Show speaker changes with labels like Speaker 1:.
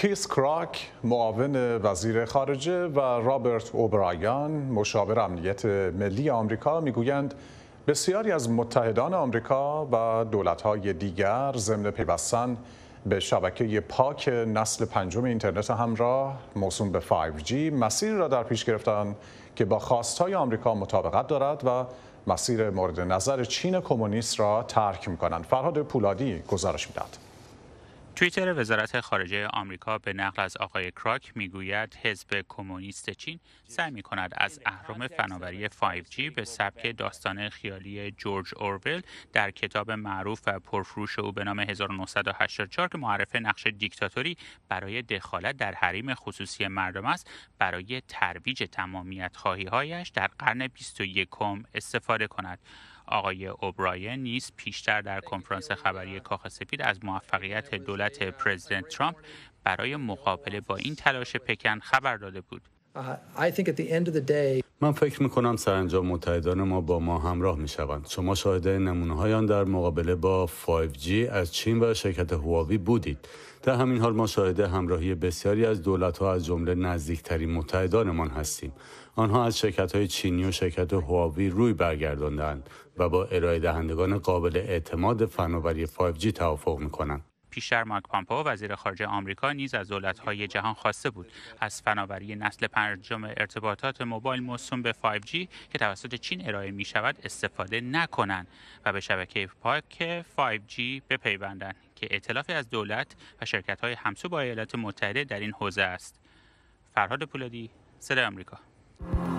Speaker 1: کیس کراک معاون وزیر خارجه و رابرت اوبرایان مشاور امنیت ملی آمریکا میگویند بسیاری از متحدان آمریکا و دولت‌های دیگر ضمن پیوستن به شبکه پاک نسل پنجم اینترنت همراه موسوم به 5G مسیر را در پیش گرفتن که با خواستهای آمریکا مطابقت دارد و مسیر مورد نظر چین کمونیست را ترک می‌کنند. فرهاد پولادی گزارش می‌دهد.
Speaker 2: توییتر وزارت خارجه آمریکا به نقل از آقای کراک میگوید حزب کمونیست چین سعی می کند از اهرام فناوری 5G به سبک داستان خیالی جورج اورول در کتاب معروف و پرفروش او به نام 1984 که معرف نقش دیکتاتوری برای دخالت در حریم خصوصی مردم است برای ترویج تمامیت خواهی در قرن 21 استفاده کند. آقای اوبراین نیز پیشتر در کنفرانس خبری کاخ سفید از موفقیت دولت پرزیدنت ترامپ برای مقابله با این تلاش پکن خبر داده بود
Speaker 1: Uh,
Speaker 3: من فکر کنم سرانجام متحدان ما با ما همراه شوند شما شاهده نمونه های آن در مقابله با 5G از چین و شرکت هواوی بودید در همین حال ما شاهده همراهی بسیاری از دولت ها از جمله نزدیکترین ما هستیم آنها از شرکت های چینی و شرکت هواوی روی برگرداندند و با ارائه دهندگان قابل اعتماد فناوری 5G توافق کنند
Speaker 2: پیشتر مارک پامپو وزیر خارجه آمریکا نیز از دولت‌های جهان خواسته بود از فناوری نسل پنجم ارتباطات موبایل موسوم به 5G که توسط چین ارائه می‌شود استفاده نکنند و به شبکه پاک 5G بپیوندند که اطلافی از دولت و شرکت‌های همسو با ایالات متحده در این حوزه است. فرهاد پولادی، صدای آمریکا.